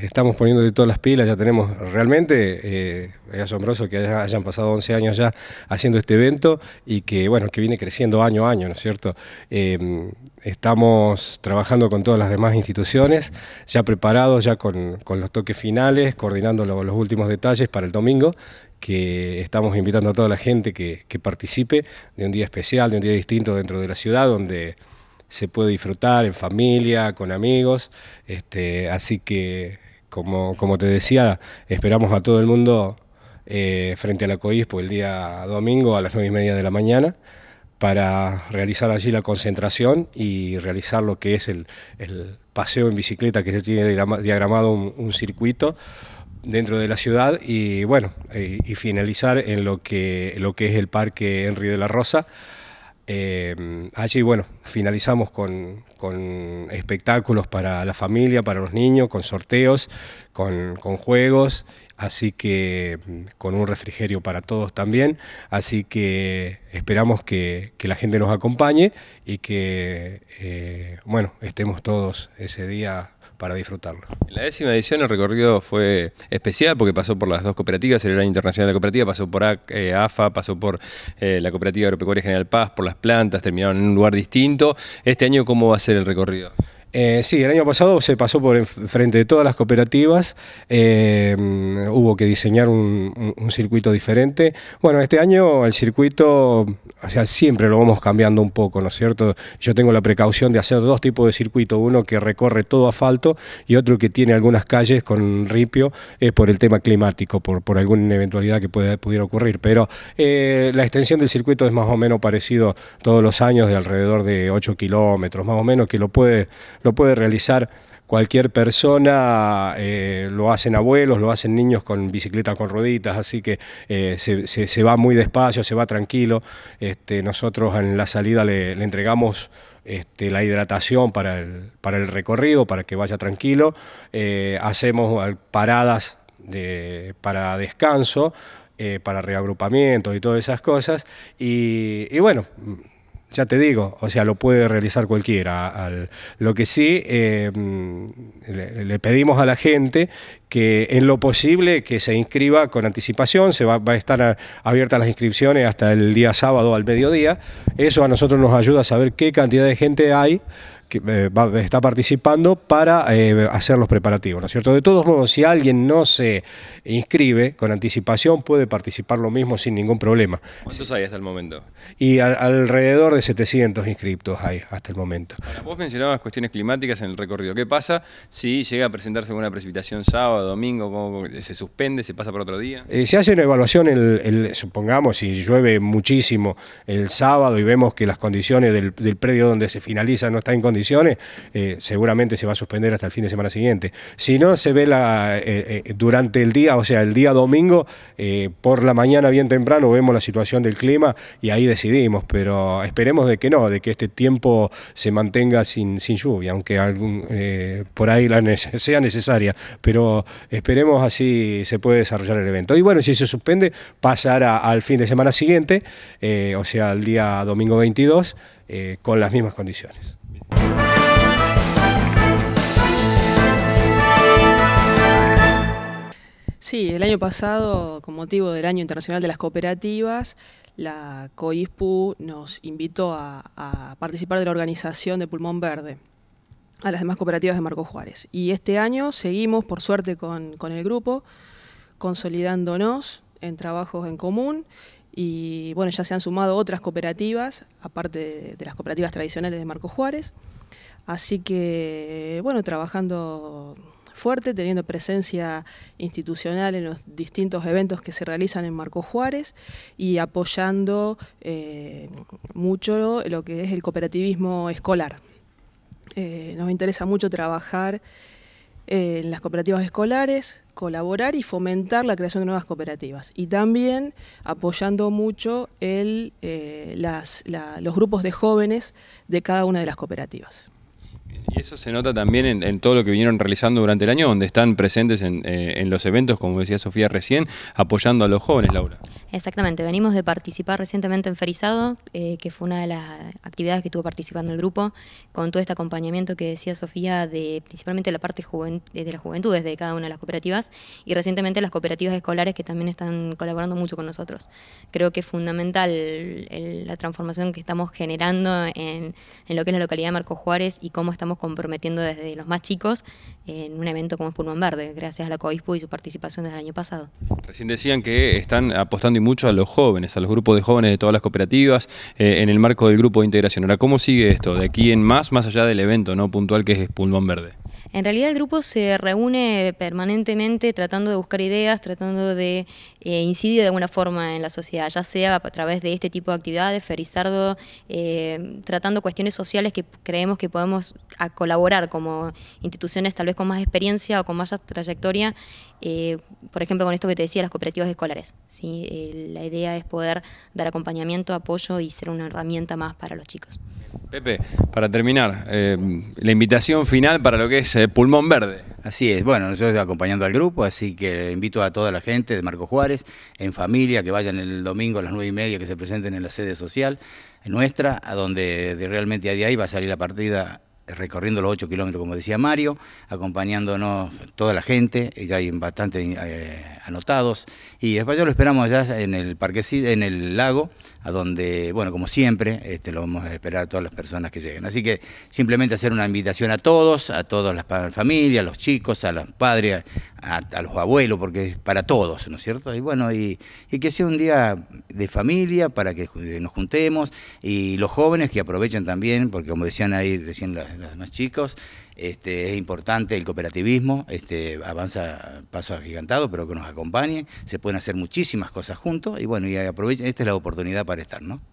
Estamos poniendo de todas las pilas, ya tenemos realmente, eh, es asombroso que hayan pasado 11 años ya haciendo este evento y que, bueno, que viene creciendo año a año, ¿no es cierto? Em, estamos trabajando con todas las demás instituciones, ya preparados, ya con, los toques finales, coordinando los últimos detalles para el domingo, que estamos invitando a toda la gente que, participe de un día especial, de un día distinto dentro de la ciudad, donde se puede disfrutar en familia, con amigos, este, así que como, te decía, esperamos a todo el mundo eh, frente a la COISPO el día domingo a las 9 y media de la mañana para realizar allí la concentración y realizar lo que es el, paseo en bicicleta que se tiene diagramado un, circuito dentro de la ciudad y bueno, eh, y finalizar en lo que, lo que es el Parque Henry de la Rosa Em, allí, bueno, finalizamos con, espectáculos para la familia, para los niños, con sorteos, con, juegos, así que con un refrigerio para todos también. Así que esperamos que, la gente nos acompañe y que, eh, bueno, estemos todos ese día para disfrutarlo. En la décima edición el recorrido fue especial porque pasó por las dos cooperativas, el año internacional de la cooperativa, pasó por eh, AFA, pasó por eh, la cooperativa agropecuaria General Paz, por las plantas, terminaron en un lugar distinto. Este año, ¿cómo va a ser el recorrido? Eh, sí, el año pasado se pasó por frente de todas las cooperativas, eh, hubo que diseñar un, circuito diferente. Bueno, este año el circuito, sea, siempre lo vamos cambiando un poco, ¿no es cierto? Yo tengo la precaución de hacer dos tipos de circuito, uno que recorre todo asfalto y otro que tiene algunas calles con ripio, eh, por el tema climático, por, alguna eventualidad que puede, pudiera ocurrir. Pero la extensión del circuito es más o menos parecido todos los años, de alrededor de 8 kilómetros, más o menos, que lo puede lo puede realizar cualquier persona, eh, lo hacen abuelos, lo hacen niños con bicicleta con roditas así que eh, se, va muy despacio, se va tranquilo. Este, nosotros en la salida le, entregamos este, la hidratación para el, para el recorrido, para que vaya tranquilo. Eh, hacemos paradas para descanso, para reagrupamiento y todas esas cosas. y bueno ya te digo, o sea, lo puede realizar cualquiera. lo que sí em, le, pedimos a la gente que en lo posible que se inscriba con anticipación, se va, a estar abiertas las inscripciones hasta el día sábado al mediodía. Eso a nosotros nos ayuda a saber qué cantidad de gente hay eh, está participando para eh, hacer los preparativos, ¿no es cierto? De todos modos, si alguien no se inscribe con anticipación, puede participar lo mismo sin ningún problema. ¿Cuántos hay hasta el momento? Y alrededor de 700 inscriptos hay hasta el momento. vos mencionabas cuestiones climáticas en el recorrido. ¿Qué pasa si llega a presentarse alguna precipitación sábado, domingo? ¿cómo eh, ¿Se suspende? ¿Se pasa por otro día? se hace una evaluación, supongamos, si llueve muchísimo el sábado y vemos que las condiciones del, del predio donde se finaliza no están en condiciones condiciones, eh, seguramente se va a suspender hasta el fin de semana siguiente. Si no, se ve la, eh, eh, durante el día, o sea, el día domingo, por la mañana bien temprano, vemos la situación del clima y ahí decidimos, pero esperemos de que no, de que este tiempo se mantenga sin, sin lluvia, aunque algún, por ahí la sea necesaria, pero esperemos así se puede desarrollar el evento. Y bueno, si se suspende, pasará al fin de semana siguiente, o sea, el día domingo 22, con las mismas condiciones. Sí, el año pasado, con motivo del Año Internacional de las Cooperativas, la COISPU nos invitó a, participar de la organización de Pulmón Verde a las demás cooperativas de Marco Juárez. Y este año seguimos, por suerte, con, el grupo, consolidándonos en trabajos en común y bueno, ya se han sumado otras cooperativas, aparte de, de, las cooperativas tradicionales de Marco Juárez. Así que, bueno, trabajando fuerte, teniendo presencia institucional en los distintos eventos que se realizan en Marco Juárez y apoyando eh, mucho lo que es el cooperativismo escolar. Eh, nos interesa mucho trabajar eh, en las cooperativas escolares, colaborar y fomentar la creación de nuevas cooperativas. Y también apoyando mucho los grupos de jóvenes de cada una de las cooperativas. Y eso se nota también en, todo lo que vinieron realizando durante el año, donde están presentes en, eh, en los eventos, como decía Sofía recién, apoyando a los jóvenes, Laura. Exactamente, venimos de participar recientemente en Ferizado, eh, que fue una de las actividades que estuvo participando el grupo, con todo este acompañamiento que decía Sofía de principalmente la parte eh, de la juventud, desde cada una de las cooperativas y recientemente las cooperativas escolares que también están colaborando mucho con nosotros. Creo que es fundamental la transformación que estamos generando en, lo que es la localidad de Marco Juárez y cómo estamos comprometiendo desde los más chicos eh, en un evento como es Pulmón Verde, gracias a la COISPU y su participación desde el año pasado. Recién decían que están apostando y mucho a los jóvenes, a los grupos de jóvenes de todas las cooperativas, eh, en el marco del grupo de integración. Ahora, ¿cómo sigue esto de aquí en más, más allá del evento no puntual que es Pulmón Verde? En realidad el grupo se reúne permanentemente tratando de buscar ideas, tratando de eh, incidir de alguna forma en la sociedad, ya sea a través de este tipo de actividades, Ferizardo, eh, tratando cuestiones sociales que creemos que podemos a colaborar como instituciones tal vez con más experiencia o con más trayectoria, eh, por ejemplo con esto que te decía, las cooperativas escolares. ¿sí? Eh, la idea es poder dar acompañamiento, apoyo y ser una herramienta más para los chicos. Pepe, para terminar, eh, la invitación final para lo que es Pulmón Verde. Así es, bueno, yo estoy acompañando al grupo, así que invito a toda la gente de Marco Juárez, en familia, que vayan el domingo a las nueve y media, que se presenten en la sede social nuestra, a donde realmente de ahí va a salir la partida recorriendo los 8 kilómetros, como decía Mario, acompañándonos toda la gente, eh, ya hay bastante eh, anotados. Y después ya lo esperamos allá en el parque, en el lago, a donde, bueno, como siempre, este, lo vamos a esperar a todas las personas que lleguen. Así que simplemente hacer una invitación a todos, a todas las familias, a los chicos, a los padres, a, los abuelos, porque es para todos, ¿no es cierto? Y bueno, y, y que sea un día de familia para que eh, nos juntemos y los jóvenes que aprovechen también, porque como decían ahí recién las los más chicos. Este, es importante el cooperativismo, este, avanza paso agigantado, pero que nos acompañe. Se pueden hacer muchísimas cosas juntos y bueno, y aprovechen, esta es la oportunidad para estar, ¿no?